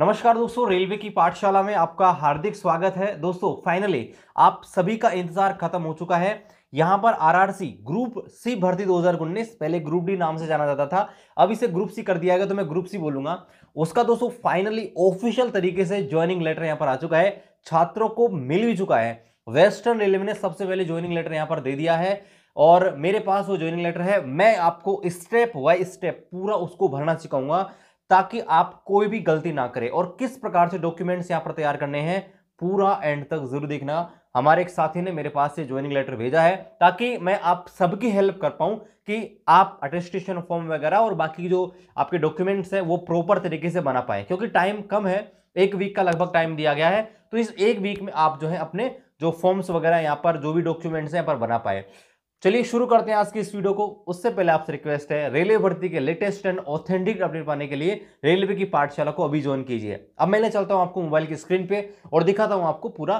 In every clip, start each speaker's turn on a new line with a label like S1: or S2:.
S1: नमस्कार दोस्तों रेलवे की पाठशाला में आपका हार्दिक स्वागत है दोस्तों फाइनली आप सभी का इंतजार खत्म हो चुका है यहां पर आरआरसी ग्रुप सी भर्ती 2019 पहले ग्रुप डी नाम से जाना जाता था अब इसे ग्रुप सी कर दिया गया तो मैं ग्रुप सी बोलूंगा उसका दोस्तों फाइनली ऑफिशियल तरीके से ज्वाइनिंग लेटर यहां पर आ चुका है छात्रों को मिल भी चुका है वेस्टर्न रेलवे ने सबसे पहले ज्वाइनिंग लेटर यहाँ पर दे दिया है और मेरे पास वो ज्वाइनिंग लेटर है मैं आपको स्टेप बाई स्टेप पूरा उसको भरना सिखाऊंगा ताकि आप कोई भी गलती ना करें और किस प्रकार से डॉक्यूमेंट्स यहाँ पर तैयार करने हैं पूरा एंड तक जरूर देखना हमारे एक साथी ने मेरे पास से ज्वाइनिंग लेटर भेजा है ताकि मैं आप सबकी हेल्प कर पाऊँ कि आप अटेस्टेशन फॉर्म वगैरह और बाकी जो आपके डॉक्यूमेंट्स हैं वो प्रॉपर तरीके से बना पाए क्योंकि टाइम कम है एक वीक का लगभग टाइम दिया गया है तो इस एक वीक में आप जो है अपने जो फॉर्म्स वगैरह यहाँ पर जो भी डॉक्यूमेंट्स हैं यहाँ पर बना पाए चलिए शुरू करते हैं आज की इस वीडियो को उससे पहले आपसे रिक्वेस्ट है रेलवे भर्ती के लेटेस्ट एंड ऑथेंटिक अपडेट पाने के लिए रेलवे की पाठशाला को अभी ज्वाइन कीजिए अब मैं ले चलता हूं आपको मोबाइल की स्क्रीन पे और दिखाता हूं आपको पूरा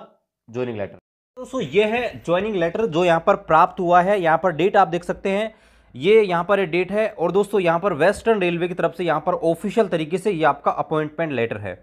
S1: ज्वाइनिंग लेटर दोस्तों ये है ज्वाइनिंग लेटर जो यहाँ पर प्राप्त हुआ है यहाँ पर डेट आप देख सकते हैं ये यहाँ पर डेट है और दोस्तों यहाँ पर वेस्टर्न रेलवे की तरफ से यहाँ पर ऑफिशियल तरीके से ये आपका अपॉइंटमेंट लेटर है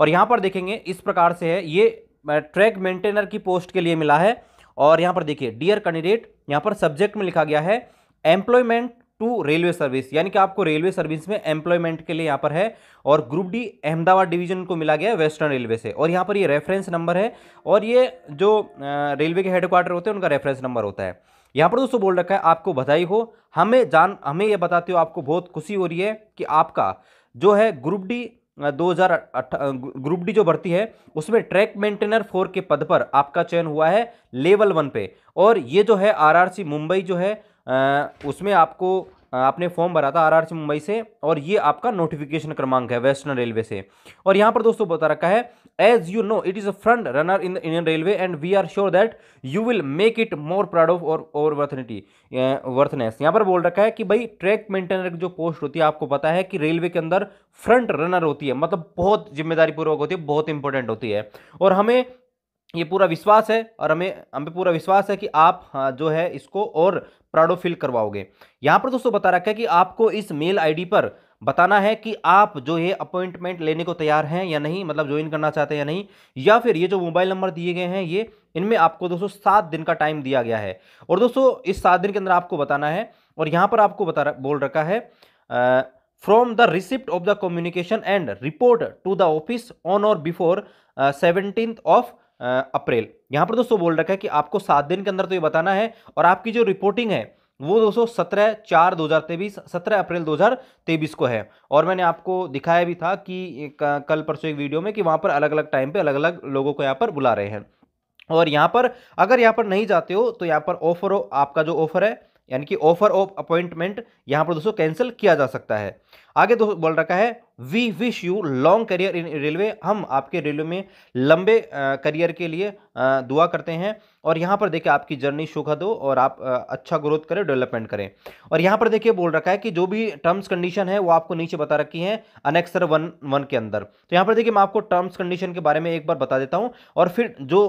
S1: और यहाँ पर देखेंगे इस प्रकार से है ये ट्रैक मेंटेनर की पोस्ट के लिए मिला है और यहाँ पर देखिए डियर कैंडिडेट यहाँ पर सब्जेक्ट में लिखा गया है एम्प्लॉयमेंट टू रेलवे सर्विस यानी कि आपको रेलवे सर्विस में एम्प्लॉयमेंट के लिए यहाँ पर है और ग्रुप डी अहमदाबाद डिवीजन को मिला गया है वेस्टर्न रेलवे से और यहाँ पर ये रेफरेंस नंबर है और ये जो रेलवे के हेडक्वार्टर होते हैं उनका रेफरेंस नंबर होता है यहाँ पर दोस्तों बोल रखा है आपको बधाई हो हमें जान हमें ये बताते हो आपको बहुत खुशी हो रही है कि आपका जो है ग्रुप डी 2000 ग्रुप डी जो भर्ती है उसमें ट्रैक मेंटेनर फोर के पद पर आपका चयन हुआ है लेवल वन पे और ये जो है आरआरसी मुंबई जो है उसमें आपको आपने फॉर्म भरा था आरआरसी मुंबई से और ये आपका नोटिफिकेशन क्रमांक है वेस्टर्न रेलवे से और यहाँ पर दोस्तों बता रखा है as you know it is a front runner in the Indian railway and we are sure that you will make it more proud of और ओवर वर्थनिटी वर्थनेस यहाँ पर बोल रखा है कि भाई ट्रैक मेंटेनर की जो पोस्ट होती है आपको पता है कि रेलवे के अंदर फ्रंट रनर होती है मतलब बहुत जिम्मेदारी पूर्वक होती है बहुत इंपॉर्टेंट होती है और हमें ये पूरा विश्वास है और हमें हमें पूरा विश्वास है कि आप हाँ, जो है इसको और प्राउडो फील करवाओगे यहाँ पर दोस्तों बता रखा है कि आपको इस मेल आईडी पर बताना है कि आप जो ये अपॉइंटमेंट लेने को तैयार हैं या नहीं मतलब ज्वाइन करना चाहते हैं या नहीं या फिर ये जो मोबाइल नंबर दिए गए हैं ये इनमें आपको दोस्तों सात दिन का टाइम दिया गया है और दोस्तों इस सात दिन के अंदर आपको बताना है और यहाँ पर आपको बता बोल रखा है from the receipt of the communication and report to the office on और बिफोर सेवनटीन ऑफ अप्रैल यहाँ पर दोस्तों बोल रखा है कि आपको सात दिन के अंदर तो ये बताना है और आपकी जो रिपोर्टिंग है वो दोस्तों सत्रह चार दो हज़ार तेईस सत्रह अप्रैल दो हज़ार तेईस को है और मैंने आपको दिखाया भी था कि कल परसों एक वीडियो में कि वहाँ पर अलग अलग टाइम पे अलग अलग लोगों को यहाँ पर बुला रहे हैं और यहाँ पर अगर यहाँ पर नहीं जाते हो तो यहाँ पर ऑफर आपका जो ऑफर है यानी कि ऑफर ऑफ अपॉइंटमेंट यहाँ पर दोस्तों कैंसिल किया जा सकता है आगे दो तो बोल रखा है we wish you long career in railway हम आपके रेलवे में लंबे करियर के लिए दुआ करते हैं और यहाँ पर देखिए आपकी जर्नी सुखद हो और आप अच्छा ग्रोथ करें डेवलपमेंट करें और यहाँ पर देखिए बोल रखा है कि जो भी टर्म्स कंडीशन है वो आपको नीचे बता रखी है अनेक्सर वन वन के अंदर तो यहाँ पर देखिए मैं आपको टर्म्स कंडीशन के बारे में एक बार बता देता हूँ और फिर जो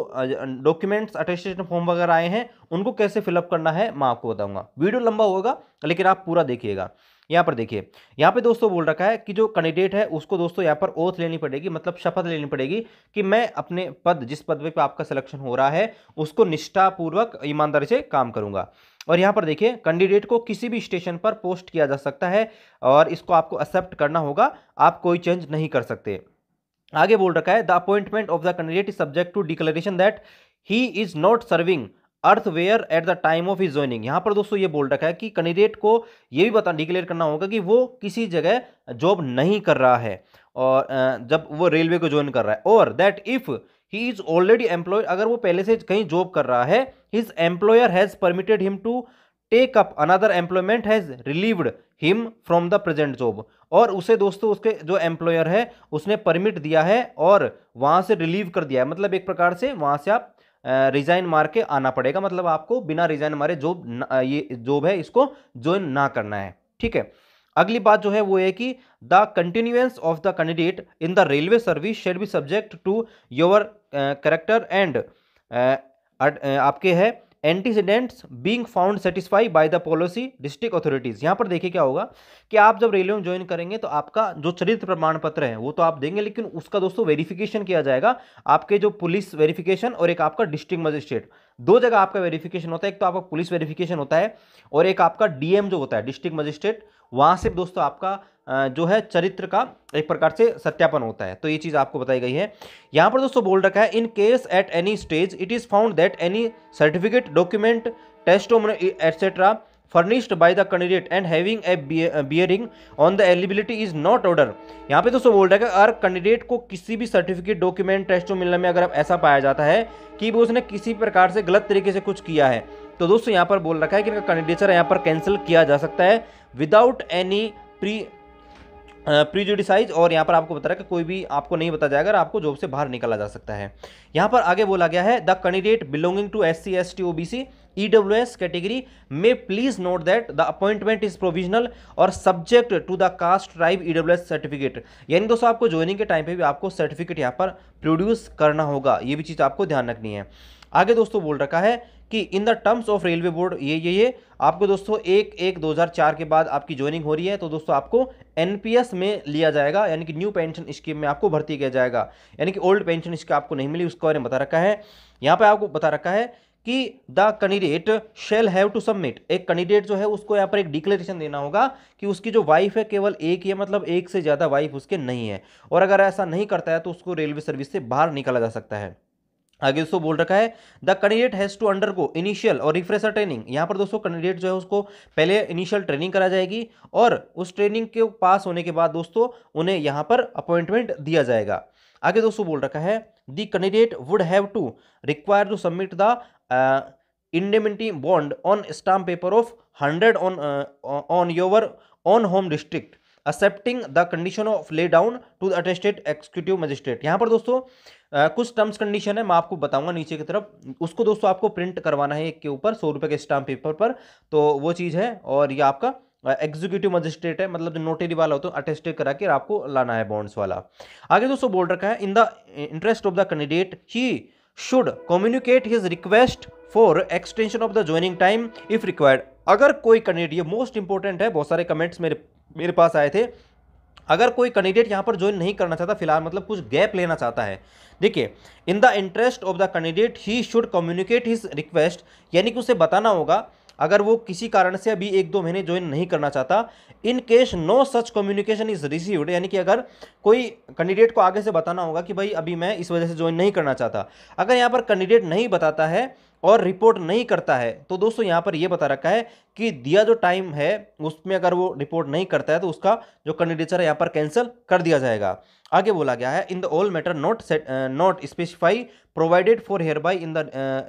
S1: डॉक्यूमेंट्स अटेस्टेशन फॉर्म वगैरह आए हैं उनको कैसे फिलअप करना है मैं आपको बताऊँगा वीडियो लंबा होगा लेकिन आप पूरा देखिएगा यहाँ पर देखिए यहाँ पे दोस्तों बोल रखा है कि जो कैंडिडेट है उसको दोस्तों यहाँ पर ओथ लेनी पड़ेगी मतलब शपथ लेनी पड़ेगी कि मैं अपने पद जिस पद पे आपका सिलेक्शन हो रहा है उसको निष्ठापूर्वक ईमानदारी से काम करूंगा और यहाँ पर देखिए कैंडिडेट को किसी भी स्टेशन पर पोस्ट किया जा सकता है और इसको आपको एक्सेप्ट करना होगा आप कोई चेंज नहीं कर सकते आगे बोल रखा है the appointment of the candidate is subject to declaration that he is not serving elsewhere at the time of is joining यहाँ पर दोस्तों ये बोल रखा है कि कैंडिडेट को ये भी बता डिक्लेयर करना होगा कि वो किसी जगह जॉब नहीं कर रहा है और जब वो रेलवे को ज्वाइन कर रहा है और that if he is already employ अगर वो पहले से कहीं जॉब कर रहा है his employer has permitted him to take up another employment has relieved him from the present job और उसे दोस्तों उसके जो एम्प्लॉयर है उसने परमिट दिया है और वहां से रिलीव कर दिया है मतलब एक प्रकार से वहां से आप रिज़ाइन मार के आना पड़ेगा मतलब आपको बिना रिज़ाइन मारे जॉब ये जॉब है इसको ज्वाइन ना करना है ठीक है अगली बात जो है वो है कि the continuance of the candidate in the railway service shall be subject to your character and आपके है antecedents being found satisfy by the policy district authorities यहाँ पर देखिए क्या होगा कि आप जब रेलवे में ज्वाइन करेंगे तो आपका जो चरित्र प्रमाण पत्र है वो तो आप देंगे लेकिन उसका दोस्तों वेरिफिकेशन किया जाएगा आपके जो पुलिस वेरिफिकेशन और एक आपका डिस्ट्रिक्ट मजिस्ट्रेट दो जगह आपका वेरिफिकेशन होता है एक तो आपका पुलिस वेरिफिकेशन होता है और एक आपका डीएम जो होता है डिस्ट्रिक्ट मजिस्ट्रेट वहाँ से दोस्तों आपका जो है चरित्र का एक प्रकार से सत्यापन होता है तो ये चीज़ आपको बताई गई है यहाँ पर दोस्तों बोल रखा है in case at any stage it is found that any certificate document test etcetera furnished by the candidate and having a bearing on the eligibility is not order यहाँ पे दोस्तों बोल रहा है कि अगर कैंडिडेट को किसी भी सर्टिफिकेट डॉक्यूमेंट टेस्ट मिलने में अगर ऐसा पाया जाता है कि वो उसने किसी प्रकार से गलत तरीके से कुछ किया है तो दोस्तों यहाँ पर बोल रखा है कि इनका कैंडिडेचर यहाँ पर कैंसिल किया जा सकता है विदाउट एनी प्री प्रीजुडिसाइज और यहाँ पर आपको बता रहा है कि कोई भी आपको नहीं बताया जाएगा आपको जॉब से बाहर निकाला जा सकता है यहाँ पर आगे बोला गया है the candidate belonging to S C S T O B C E W S category may please note that the appointment is provisional और subject to the caste tribe E W S certificate यानी दोस्तों आपको joining के time पे भी आपको certificate यहाँ पर प्रोड्यूस करना होगा ये भी चीज़ आपको ध्यान रखनी है आगे दोस्तों बोल रखा है कि in the terms of railway board ये ये ये आपको दोस्तों एक एक 2004 के बाद आपकी ज्वाइनिंग हो रही है तो दोस्तों आपको एनपीएस में लिया जाएगा यानी कि न्यू पेंशन स्कीम में आपको भर्ती किया जाएगा यानी कि ओल्ड पेंशन स्कीम आपको नहीं मिली उसके बारे में बता रखा है यहाँ पर आपको बता रखा है कि the candidate shall have to submit एक कैंडिडेट जो है उसको यहाँ पर एक डिक्लेरेशन देना होगा कि उसकी जो वाइफ है केवल एक ही है मतलब एक से ज़्यादा वाइफ उसके नहीं है और अगर ऐसा नहीं करता है तो उसको रेलवे सर्विस से बाहर निकाला जा सकता है आगे दोस्तों बोल रखा है the candidate has to undergo initial और रिफ्रेशर ट्रेनिंग यहाँ पर दोस्तों कैंडिडेट जो है उसको पहले इनिशियल ट्रेनिंग करा जाएगी और उस ट्रेनिंग के पास होने के बाद दोस्तों उन्हें यहाँ पर अपॉइंटमेंट दिया जाएगा आगे दोस्तों बोल रखा है the candidate would have to require to submit the indemnity bond on stamp paper of hundred on on your on home district accepting the condition of lay down to the attested executive magistrate यहाँ पर दोस्तों आ, कुछ terms condition है मैं आपको बताऊंगा नीचे की तरफ उसको दोस्तों आपको प्रिंट करवाना है एक के ऊपर सौ रुपये के स्टाम्प पेपर पर तो वो चीज़ है और ये आपका एग्जीक्यूटिव मजिस्ट्रेट है मतलब जो नोटरी वाला होता है अटेस्टेड करा के आपको लाना है बॉन्ड्स वाला आगे दोस्तों बोल रखा है in the interest of the candidate he should communicate his request for extension of the joining time if required अगर कोई कैंडिडेट ये मोस्ट इंपॉर्टेंट है बहुत सारे कमेंट्स मेरे मेरे पास आए थे अगर कोई कैंडिडेट यहाँ पर ज्वाइन नहीं करना चाहता फिलहाल मतलब कुछ गैप लेना चाहता है देखिए in the interest of the candidate he should communicate his request यानी कि उसे बताना होगा अगर वो किसी कारण से अभी एक दो महीने ज्वाइन नहीं करना चाहता in case no such communication is received यानी कि अगर कोई कैंडिडेट को आगे से बताना होगा कि भाई अभी मैं इस वजह से ज्वाइन नहीं करना चाहता अगर यहाँ पर कैंडिडेट नहीं बताता है और रिपोर्ट नहीं करता है तो दोस्तों यहाँ पर यह बता रखा है कि दिया जो टाइम है उसमें अगर वो रिपोर्ट नहीं करता है तो उसका जो कैंडिडेचर है यहाँ पर कैंसिल कर दिया जाएगा आगे बोला गया है in the all matter not not specify provided for hereby in the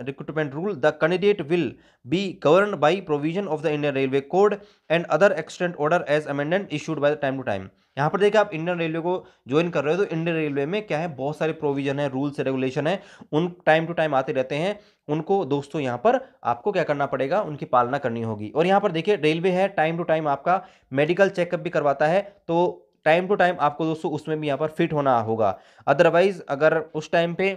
S1: recruitment rule the candidate will be govern by provision of the Indian railway code and other extant order as amendment issued by the time to time यहाँ पर देखिए आप Indian railway को join कर रहे हो तो Indian railway में क्या है बहुत सारे प्रोविजन है रूल्स रेगुलेशन है उन टाइम टू टाइम आते रहते हैं उनको दोस्तों यहाँ पर आपको क्या करना पड़ेगा उनकी पालना करनी होगी और यहाँ पर देखिए रेलवे है टाइम टू टाइम आपका मेडिकल चेकअप भी करवाता है तो टाइम टू टाइम आपको दोस्तों उसमें भी यहाँ पर फिट होना होगा अदरवाइज अगर उस टाइम पे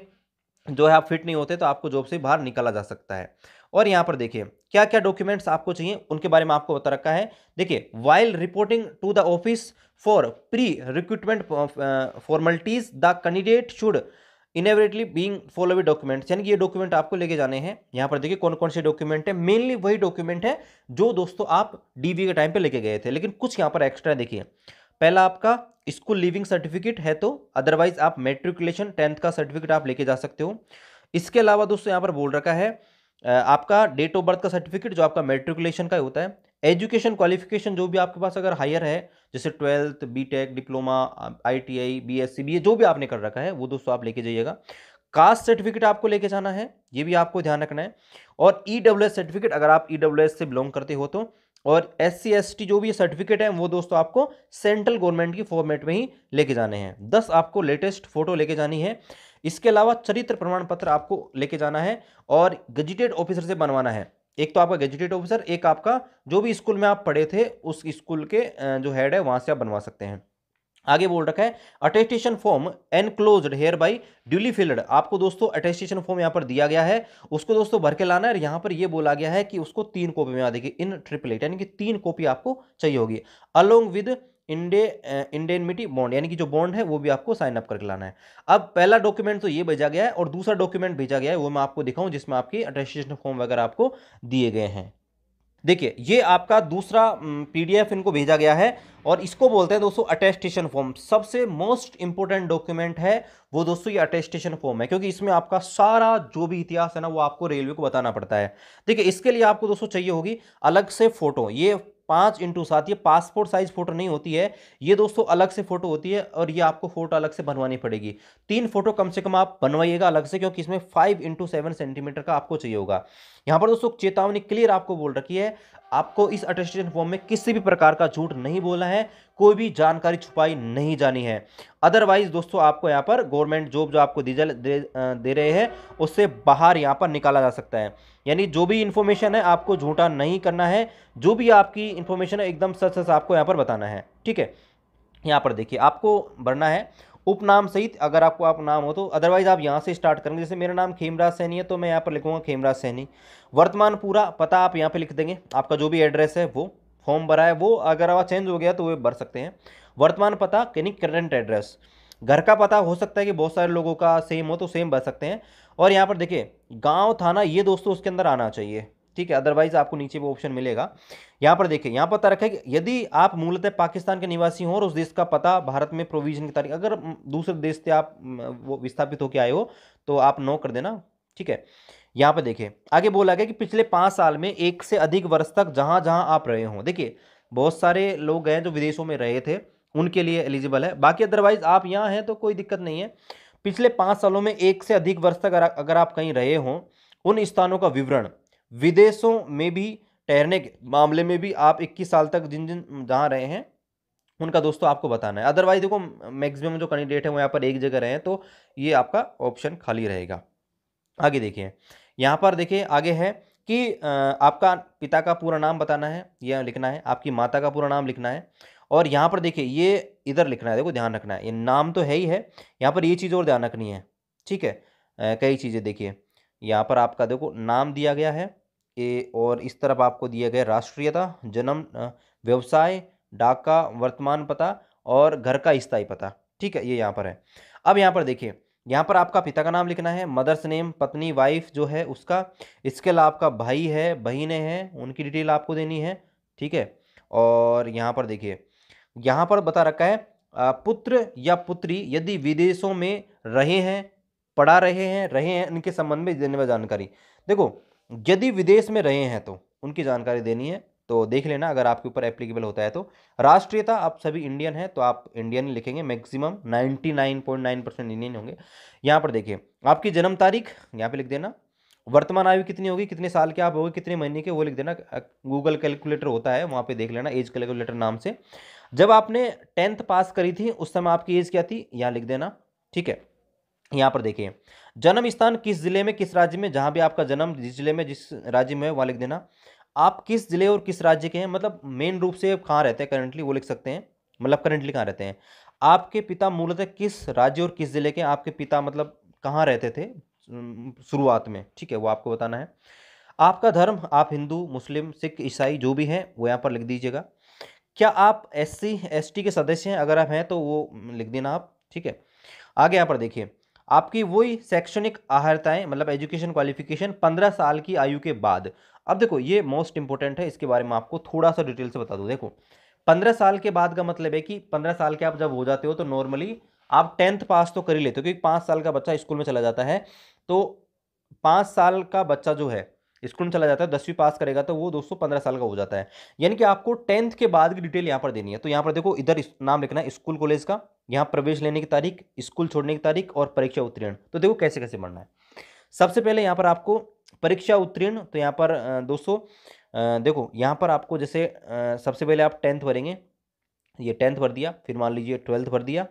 S1: जो है आप फिट नहीं होते तो आपको जॉब से बाहर निकाला जा सकता है और यहाँ पर देखिए क्या क्या डॉक्यूमेंट्स आपको चाहिए उनके बारे में आपको बता रखा है देखिए while reporting to the office for pre recruitment formalities the candidate should invariably being follow way document यानी कि ये डॉक्यूमेंट आपको लेके जाने हैं यहाँ पर देखिए कौन कौन से डॉक्यूमेंट है मेनली वही डॉक्यूमेंट है जो दोस्तों आप डीवी के टाइम पे लेके गए थे लेकिन कुछ यहाँ पर एक्स्ट्रा देखिए पहला आपका स्कूल लिविंग सर्टिफिकेट है तो अदरवाइज आप मेट्रिकुलेशन टेंथ का सर्टिफिकेट आप लेके जा सकते हो इसके अलावा दोस्तों यहाँ पर बोल रखा है आपका डेट ऑफ बर्थ का सर्टिफिकेट जो आपका मेट्रिकुलेशन का होता है एजुकेशन क्वालिफिकेशन जो भी आपके पास अगर हायर है जैसे twelfth B tech diploma I I T B S C B A जो भी आपने कर रखा है वो दोस्तों आप लेके जाइएगा कास्ट सर्टिफिकेट आपको लेके जाना है ये भी आपको ध्यान रखना है और ई डब्ल्यू एस सर्टिफिकेट अगर आप ई डब्ल्यू एस से बिलोंग करते हो तो और एस सी एस टी जो भी सर्टिफिकेट है वो दोस्तों आपको सेंट्रल गवर्नमेंट की फॉर्मेट में ही लेके जाने हैं दस आपको लेटेस्ट फोटो लेके जानी है इसके अलावा चरित्र प्रमाण पत्र आपको लेके जाना है और गजिटेड ऑफिसर से बनवाना है एक तो आपका गेजुटेड ऑफिसर एक आपका जो भी स्कूल में आप पढ़े थे उस स्कूल के जो हेड है वहां से आप बनवा सकते हैं आगे बोल रखा है attestation form enclose hereby duly filled आपको दोस्तों अटेस्टेशन फॉर्म यहां पर दिया गया है उसको दोस्तों भर के लाना है और यहां पर यह बोला गया है कि उसको तीन कॉपी में आ देगी इन ट्रिपलेट यानी कि तीन कॉपी आपको चाहिए होगी अलोंग विद इंडे इंडेनमिटी बॉन्ड यानी कि जो बॉन्ड है वो भी आपको साइन अप करके लाना है अब पहला डॉक्यूमेंट तो ये भेजा गया है और दूसरा डॉक्यूमेंट भेजा गया है वो मैं आपको दिखाऊं जिसमें आपकी अटेस्टेशन फॉर्म वगैरह आपको दिए गए हैं देखिए ये आपका दूसरा पीडीएफ इनको भेजा गया है और इसको बोलते हैं दोस्तों अटेस्टेशन फॉर्म सबसे मोस्ट इंपॉर्टेंट डॉक्यूमेंट है वो दोस्तों ये अटेस्टेशन फॉर्म है क्योंकि इसमें आपका सारा जो भी इतिहास है ना वो आपको रेलवे को बताना पड़ता है देखिए इसके लिए आपको दोस्तों चाहिए होगी अलग से फोटो ये पाँच इंटू सात ये पासपोर्ट साइज फोटो नहीं होती है ये दोस्तों अलग से फोटो होती है और ये आपको फोटो अलग से बनवानी पड़ेगी तीन फोटो कम से कम आप बनवाइएगा अलग से क्योंकि इसमें फाइव इंटू सेवन सेंटीमीटर का आपको चाहिए होगा यहाँ पर दोस्तों चेतावनी क्लियर आपको बोल रखी है आपको इस अटेस्टेशन फॉर्म में किसी भी प्रकार का झूठ नहीं बोला है कोई भी जानकारी छुपाई नहीं जानी है अदरवाइज दोस्तों आपको यहाँ पर गवर्नमेंट जॉब जो आपको दी दे, दे रहे हैं उससे बाहर यहाँ पर निकाला जा सकता है यानी जो भी इन्फॉर्मेशन है आपको झूठा नहीं करना है जो भी आपकी इन्फॉर्मेशन है एकदम सच सच आपको यहाँ पर बताना है ठीक है यहाँ पर देखिए आपको भरना है उपनाम सहित अगर आपको आप नाम हो तो अदरवाइज आप यहाँ से स्टार्ट करेंगे जैसे मेरा नाम खेमराज सैनी है तो मैं यहाँ पर लिखूंगा खेमराज सैनी वर्तमान पूरा पता आप यहाँ पर लिख देंगे आपका जो भी एड्रेस है वो फॉर्म भरा है वो अगर आप चेंज हो गया तो वे भर सकते हैं वर्तमान पता यानी करंट एड्रेस घर का पता हो सकता है कि बहुत सारे लोगों का सेम हो तो सेम बच सकते हैं और यहाँ पर देखिए गांव थाना ये दोस्तों उसके अंदर आना चाहिए ठीक है अदरवाइज आपको नीचे वो ऑप्शन मिलेगा यहाँ पर देखिए यहाँ पता रखें कि यदि आप मूलतः पाकिस्तान के निवासी हों और उस देश का पता भारत में प्रोविजन की तारीख अगर दूसरे देश से आप वो विस्थापित होकर आए हो तो आप नो कर देना ठीक है यहाँ पर देखिए आगे बोला गया कि पिछले पाँच साल में एक से अधिक वर्ष तक जहाँ जहाँ आप रहे हों देखिए बहुत सारे लोग हैं जो विदेशों में रहे थे उनके लिए एलिजिबल है बाकी अदरवाइज आप यहाँ हैं तो कोई दिक्कत नहीं है पिछले पाँच सालों में एक से अधिक वर्ष तक अगर आप कहीं रहे हों उन स्थानों का विवरण विदेशों में भी ठहरने के मामले में भी आप 21 साल तक जिन जिन जहाँ रहे हैं उनका दोस्तों आपको बताना है अदरवाइज देखो मैक्सिमम जो कैंडिडेट है वो यहाँ पर एक जगह रहे हैं तो ये आपका ऑप्शन खाली रहेगा आगे देखिए यहाँ पर देखिए आगे है कि आपका पिता का पूरा नाम बताना है या लिखना है आपकी माता का पूरा नाम लिखना है और यहाँ पर देखिए ये इधर लिखना है देखो ध्यान रखना है ये नाम तो है ही है यहाँ पर ये चीज़ और ध्यान रखनी है ठीक है कई चीज़ें देखिए यहाँ पर आपका देखो नाम दिया गया है ए और इस तरफ आपको दिया गया राष्ट्रीयता जन्म व्यवसाय डाक का वर्तमान पता और घर का स्थायी पता ठीक है ये यहाँ पर है अब यहाँ पर देखिए यहाँ पर आपका पिता का नाम लिखना है मदर्स नेम पत्नी वाइफ जो है उसका इसके अलावा आपका भाई है बहिने हैं उनकी डिटेल आपको देनी है ठीक है और यहाँ पर देखिए यहाँ पर बता रखा है पुत्र या पुत्री यदि विदेशों में रहे हैं पढ़ा रहे हैं रहे हैं इनके संबंध में देने वाली जानकारी देखो यदि विदेश में रहे हैं तो उनकी जानकारी देनी है तो देख लेना अगर आपके ऊपर एप्लीकेबल होता है तो राष्ट्रीयता आप सभी इंडियन हैं तो आप इंडियन लिखेंगे मैक्सिमम 99.9 परसेंट इंडियन होंगे यहाँ पर देखिए आपकी जन्म तारीख यहाँ पे लिख देना वर्तमान आयु कितनी होगी कितने साल के आप होगी कितने महीने के वो लिख देना गूगल कैलकुलेटर होता है वहाँ पर देख लेना एज कैलकुलेटर नाम से जब आपने टेंथ पास करी थी उस समय आपकी एज क्या थी यहाँ लिख देना ठीक है यहाँ पर देखिए जन्म स्थान किस जिले में किस राज्य में जहाँ भी आपका जन्म जिस जिले में जिस राज्य में है वहाँ लिख देना आप किस जिले और किस राज्य के हैं मतलब मेन रूप से कहाँ रहते हैं करंटली वो लिख सकते हैं मतलब करंटली कहाँ रहते हैं आपके पिता मूलतः किस राज्य और किस जिले के आपके पिता मतलब कहाँ रहते थे शुरुआत में ठीक है वो आपको बताना है आपका धर्म आप हिंदू मुस्लिम सिख ईसाई जो भी हैं वो यहाँ पर लिख दीजिएगा क्या आप एस सी एस टी के सदस्य हैं अगर आप हैं तो वो लिख देना आप ठीक है आगे यहाँ पर देखिए आपकी वही शैक्षणिक आहारताएं मतलब एजुकेशन क्वालिफिकेशन पंद्रह साल की आयु के बाद अब देखो ये मोस्ट इंपॉर्टेंट है इसके बारे में आपको थोड़ा सा डिटेल से बता दूँ देखो पंद्रह साल के बाद का मतलब है कि पंद्रह साल के आप जब हो जाते हो तो नॉर्मली आप टेंथ पास तो कर ही लेते हो क्योंकि पाँच साल का बच्चा स्कूल में चला जाता है तो पाँच साल का बच्चा जो है स्कूल में चला जाता है दसवीं पास करेगा तो वो दोस्तों पंद्रह साल का हो जाता है यानी कि आपको टेंथ के बाद की डिटेल यहाँ पर देनी है तो यहाँ पर देखो इधर नाम लिखना है स्कूल कॉलेज का यहाँ प्रवेश लेने की तारीख स्कूल छोड़ने की तारीख और परीक्षा उत्तीर्ण तो देखो कैसे कैसे भरना है सबसे पहले यहाँ पर आपको परीक्षा उत्तीर्ण तो यहाँ पर दोस्तों देखो यहाँ पर आपको जैसे सबसे पहले आप टेंथ भरेंगे ये टेंथ भर दिया फिर मान लीजिए ट्वेल्थ भर दिया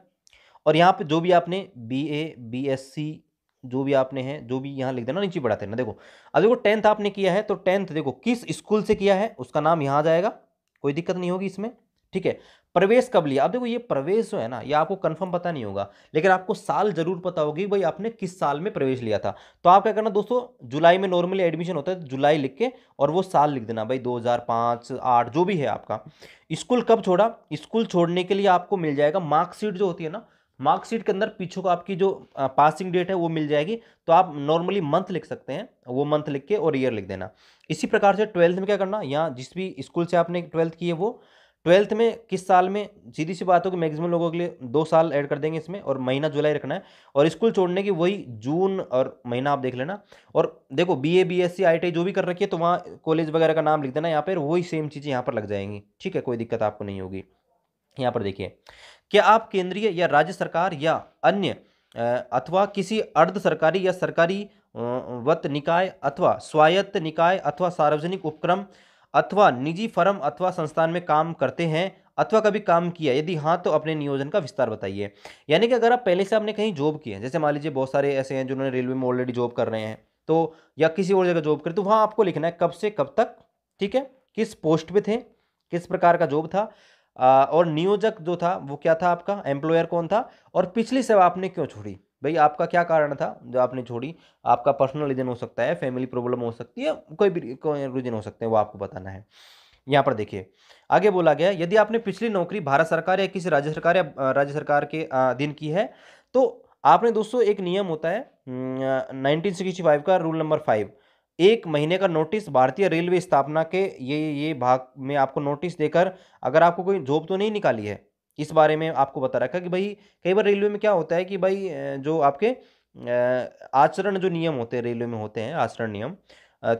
S1: और यहाँ पर जो भी आपने B A B S C जो भी आपने है जो भी यहाँ लिख देना नीचे बढ़ाते ना देखो अब देखो टेंथ आपने किया है तो टेंथ देखो किस स्कूल से किया है उसका नाम यहाँ आ जाएगा कोई दिक्कत नहीं होगी इसमें ठीक है प्रवेश कब लिया अब देखो ये प्रवेश जो है ना ये आपको कंफर्म पता नहीं होगा लेकिन आपको साल जरूर पता होगी भाई आपने किस साल में प्रवेश लिया था तो आप क्या करना दोस्तों जुलाई में नॉर्मली एडमिशन होता है जुलाई लिख के और वो साल लिख देना भाई 2005 8 जो भी है आपका स्कूल कब छोड़ा स्कूल छोड़ने के लिए आपको मिल जाएगा मार्कशीट जो होती है ना मार्कशीट के अंदर पीछे को आपकी जो पासिंग डेट है वो मिल जाएगी तो आप नॉर्मली मंथ लिख सकते हैं वो मंथ लिख के और ईयर लिख देना इसी प्रकार से ट्वेल्थ में क्या करना यहाँ जिस भी स्कूल से आपने ट्वेल्थ की है वो ट्वेल्थ में किस साल में सीधी सी बात हो कि मैक्सिमम लोगों के लिए दो साल ऐड कर देंगे इसमें और महीना जुलाई रखना है और स्कूल छोड़ने की वही जून और महीना आप देख लेना और देखो B B A BA BSc I जो भी कर रखी है तो वहाँ कॉलेज वगैरह का नाम लिख देना यहाँ पर वही सेम चीज़ें यहाँ पर लग जाएंगी ठीक है कोई दिक्कत आपको नहीं होगी यहाँ पर देखिए क्या आप केंद्रीय या राज्य सरकार या अन्य अथवा किसी अर्ध सरकारी या सरकारी वत निकाय अथवा स्वायत्त निकाय अथवा सार्वजनिक उपक्रम अथवा निजी फर्म अथवा संस्थान में काम करते हैं अथवा कभी काम किया यदि हाँ तो अपने नियोजन का विस्तार बताइए यानी कि अगर आप पहले से आपने कहीं जॉब किए हैं जैसे मान लीजिए बहुत सारे ऐसे हैं जिन्होंने रेलवे में ऑलरेडी जॉब कर रहे हैं तो या किसी और जगह जॉब करें तो वहाँ आपको लिखना है कब से कब तक ठीक है किस पोस्ट पे थे किस प्रकार का जॉब था और नियोजक जो था वो क्या था आपका एम्प्लॉयर कौन था और पिछली सेवा आपने क्यों छोड़ी भाई आपका क्या कारण था जो आपने छोड़ी आपका पर्सनल रीजन हो सकता है फैमिली प्रॉब्लम हो सकती है कोई भी रीजन हो सकते हैं वो आपको बताना है यहाँ पर देखिए आगे बोला गया यदि आपने पिछली नौकरी भारत सरकार या किसी राज्य सरकार या राज्य सरकार के अधीन की है तो आपने दोस्तों एक नियम होता है नाइनटीन सिक्सटी फाइव का रूल नंबर फाइव एक महीने का नोटिस भारतीय रेलवे स्थापना के ये ये भाग में आपको नोटिस देकर अगर आपको कोई जॉब तो नहीं निकाली है इस बारे में आपको बता रखा कि भाई कई बार रेलवे में क्या होता है कि भाई जो आपके आचरण जो नियम होते हैं रेलवे में होते हैं आचरण नियम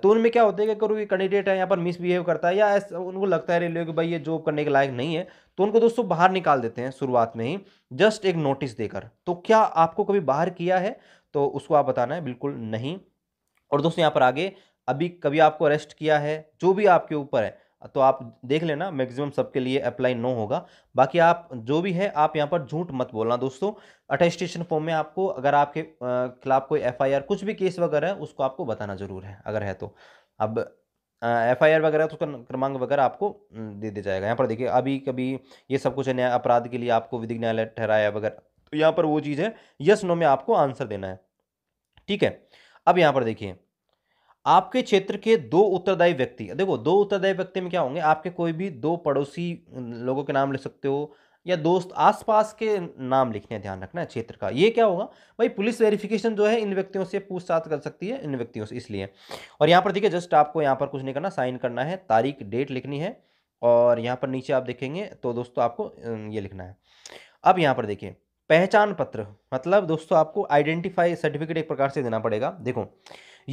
S1: तो उनमें क्या होता है कि कोई कैंडिडेट है यहाँ पर मिसबिहेव करता है या उनको लगता है रेलवे कि भाई ये जॉब करने के लायक नहीं है तो उनको दोस्तों बाहर निकाल देते हैं शुरुआत में ही जस्ट एक नोटिस देकर तो क्या आपको कभी बाहर किया है तो उसको आप बताना है बिल्कुल नहीं और दोस्तों यहाँ पर आगे अभी कभी आपको अरेस्ट किया है जो भी आपके ऊपर है तो आप देख लेना मैक्सिमम सबके लिए अप्लाई नो होगा बाकी आप जो भी है आप यहाँ पर झूठ मत बोलना दोस्तों अटेस्टेशन फॉर्म में आपको अगर आपके खिलाफ कोई एफआईआर कुछ भी केस वगैरह है उसको आपको बताना ज़रूर है अगर है तो अब एफ आई आर वगैरह तो उसका क्रमांक वगैरह आपको दे दिया जाएगा यहाँ पर देखिए अभी कभी ये सब कुछ है न्याय अपराध के लिए आपको विधिक न्यायालय ठहराया वगैरह तो यहाँ पर वो चीज़ है यस नो में आपको आंसर देना है ठीक है अब यहां पर देखिए आपके क्षेत्र के दो उत्तरदायी व्यक्ति देखो दो उत्तरदायी व्यक्ति में क्या होंगे आपके कोई भी दो पड़ोसी लोगों के नाम लिख सकते हो या दोस्त आसपास के नाम लिखने ध्यान रखना है क्षेत्र का ये क्या होगा भाई पुलिस वेरिफिकेशन जो है इन व्यक्तियों से पूछताछ कर सकती है इन व्यक्तियों से इसलिए और यहाँ पर देखिए जस्ट आपको यहाँ पर कुछ नहीं करना साइन करना है तारीख डेट लिखनी है और यहाँ पर नीचे आप देखेंगे तो दोस्तों आपको ये लिखना है अब यहाँ पर देखिए पहचान पत्र मतलब दोस्तों आपको आइडेंटिफाई सर्टिफिकेट एक प्रकार से देना पड़ेगा देखो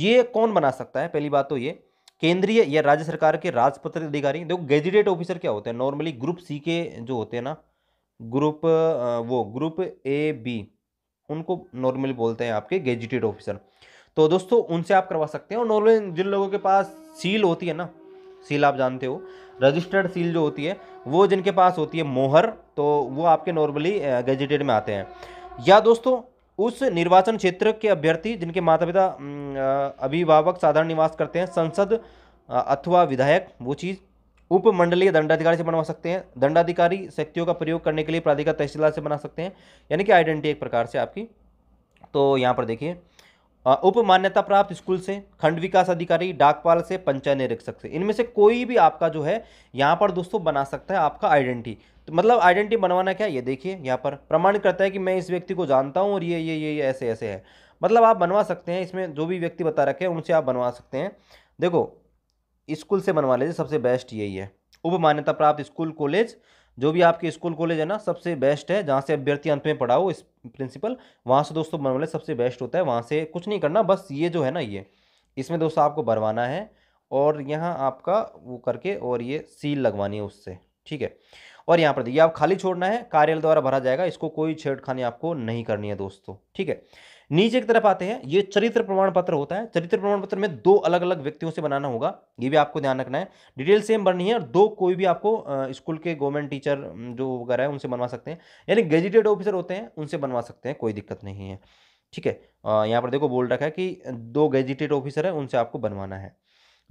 S1: ये कौन बना सकता है पहली बात तो ये केंद्रीय या राज्य सरकार के राजपत्र अधिकारी देखो गेजिडेट ऑफिसर क्या होते हैं नॉर्मली ग्रुप सी के जो होते हैं ना ग्रुप वो ग्रुप ए बी उनको नॉर्मली बोलते हैं आपके गेजिटेड ऑफिसर तो दोस्तों उनसे आप करवा सकते हैं और नॉर्मली जिन लोगों के पास सील होती है ना सील आप जानते हो रजिस्टर्ड सील जो होती है वो जिनके पास होती है मोहर तो वो आपके नॉर्मली गजेटेड में आते हैं या दोस्तों उस निर्वाचन क्षेत्र के अभ्यर्थी जिनके माता पिता अभिभावक साधारण निवास करते हैं संसद अथवा विधायक वो चीज़ उपमंडलीय दंडाधिकारी से बनवा सकते हैं दंडाधिकारी शक्तियों का प्रयोग करने के लिए प्राधिकार तहसीलदार से बना सकते हैं यानी कि आइडेंटिटी एक प्रकार से आपकी तो यहाँ पर देखिए उप मान्यता प्राप्त स्कूल से खंड विकास अधिकारी डाकपाल से पंचायत निरीक्षक से इनमें से कोई भी आपका जो है यहाँ पर दोस्तों बना सकता है आपका आइडेंटिटी तो मतलब आइडेंटिटी बनवाना क्या ये देखिए यहाँ पर प्रमाणित करता है कि मैं इस व्यक्ति को जानता हूँ और ये ये ये ऐसे ऐसे है मतलब आप बनवा सकते हैं इसमें जो भी व्यक्ति बता रखे हैं उनसे आप बनवा सकते हैं देखो स्कूल से बनवा लीजिए सबसे बेस्ट यही है उप मान्यता प्राप्त स्कूल कॉलेज जो भी आपके स्कूल कॉलेज है ना सबसे बेस्ट है जहाँ से अभ्यर्थी अंत में पढ़ाओ इस प्रिंसिपल वहाँ से दोस्तों बनवाले सबसे बेस्ट होता है वहाँ से कुछ नहीं करना बस ये जो है ना ये इसमें दोस्तों आपको भरवाना है और यहाँ आपका वो करके और ये सील लगवानी है उससे ठीक है और यहाँ पर देखिए आप खाली छोड़ना है कार्यालय द्वारा भरा जाएगा इसको कोई छेड़खानी आपको नहीं करनी है दोस्तों ठीक है नीचे की तरफ आते हैं ये चरित्र प्रमाण पत्र होता है चरित्र प्रमाण पत्र में दो अलग अलग व्यक्तियों से बनाना होगा ये भी आपको ध्यान रखना है डिटेल सेम बननी है और दो कोई भी आपको स्कूल के गवर्नमेंट टीचर जो वगैरह है उनसे बनवा सकते हैं यानी गेजिटेड ऑफिसर होते हैं उनसे बनवा सकते हैं कोई दिक्कत नहीं है ठीक है यहाँ पर देखो बोल रखा है कि दो गेजिटेड ऑफिसर है उनसे आपको बनवाना है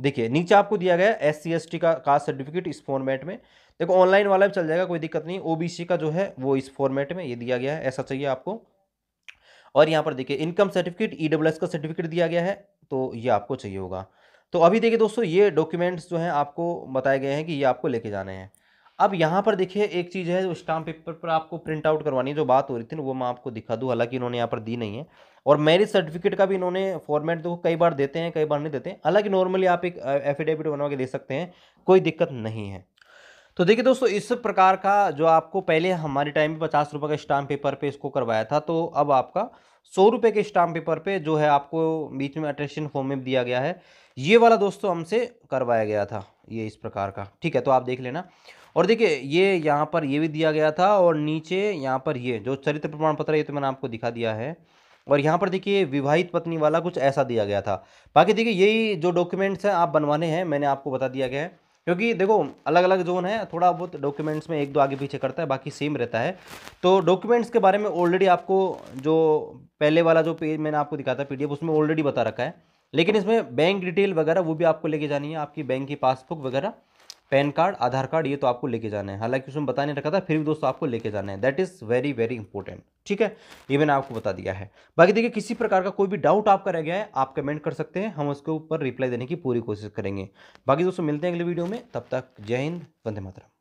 S1: देखिए नीचे आपको दिया गया एस सी एस टी का कास्ट सर्टिफिकेट इस फॉर्मेट में देखो ऑनलाइन वाला भी चल जाएगा कोई दिक्कत नहीं ओबीसी का जो है वो इस फॉर्मेट में ये दिया गया है ऐसा चाहिए आपको और यहाँ पर देखिए इनकम सर्टिफिकेट ई का सर्टिफिकेट दिया गया है तो ये आपको चाहिए होगा तो अभी देखिए दोस्तों ये डॉक्यूमेंट्स जो हैं आपको बताए गए हैं कि ये आपको लेके जाने हैं अब यहाँ पर देखिए एक चीज़ है जो स्टाम्प पेपर पर आपको प्रिंट आउट करवानी जो बात हो रही थी ना वो मैं आपको दिखा दूँ हालांकि इन्होंने यहाँ पर दी नहीं है और मैरिज सर्टिफिकेट का भी इन्होंने फॉर्मेट देखो कई बार देते हैं कई बार नहीं देते हैं हालांकि नॉर्मली आप एक एफिडेविट बनवा के दे सकते हैं कोई दिक्कत नहीं है तो देखिए दोस्तों इस प्रकार का जो आपको पहले हमारे टाइम में पचास रुपये का स्टाम्प पेपर पे इसको करवाया था तो अब आपका सौ रुपये के स्टाम्प पेपर पे जो है आपको बीच में अट्रेशन फॉर्म में दिया गया है ये वाला दोस्तों हमसे करवाया गया था ये इस प्रकार का ठीक है तो आप देख लेना और देखिए ये यहाँ पर ये भी दिया गया था और नीचे यहाँ पर ये जो चरित्र प्रमाण पत्र ये तो मैंने आपको दिखा दिया है और यहाँ पर देखिए विवाहित पत्नी वाला कुछ ऐसा दिया गया था बाकी देखिए यही जो डॉक्यूमेंट्स हैं आप बनवाने हैं मैंने आपको बता दिया गया है क्योंकि देखो अलग अलग जोन है थोड़ा बहुत डॉक्यूमेंट्स में एक दो आगे पीछे करता है बाकी सेम रहता है तो डॉक्यूमेंट्स के बारे में ऑलरेडी आपको जो पहले वाला जो पेज मैंने आपको दिखाया था पीडीएफ उसमें ऑलरेडी बता रखा है लेकिन इसमें बैंक डिटेल वगैरह वो भी आपको लेके जानी है आपकी बैंक की पासबुक वगैरह पैन कार्ड आधार कार्ड ये तो आपको लेके जाना है हालांकि उसमें बता नहीं रखा था फिर भी दोस्तों आपको लेके जाना है that is very very important ठीक है ये मैंने आपको बता दिया है बाकी देखिए किसी प्रकार का कोई भी डाउट आपका रह गया है आप कमेंट कर सकते हैं हम उसके ऊपर रिप्लाई देने की पूरी कोशिश करेंगे बाकी दोस्तों मिलते हैं अगले वीडियो में तब तक जय हिंद वंदे मातरम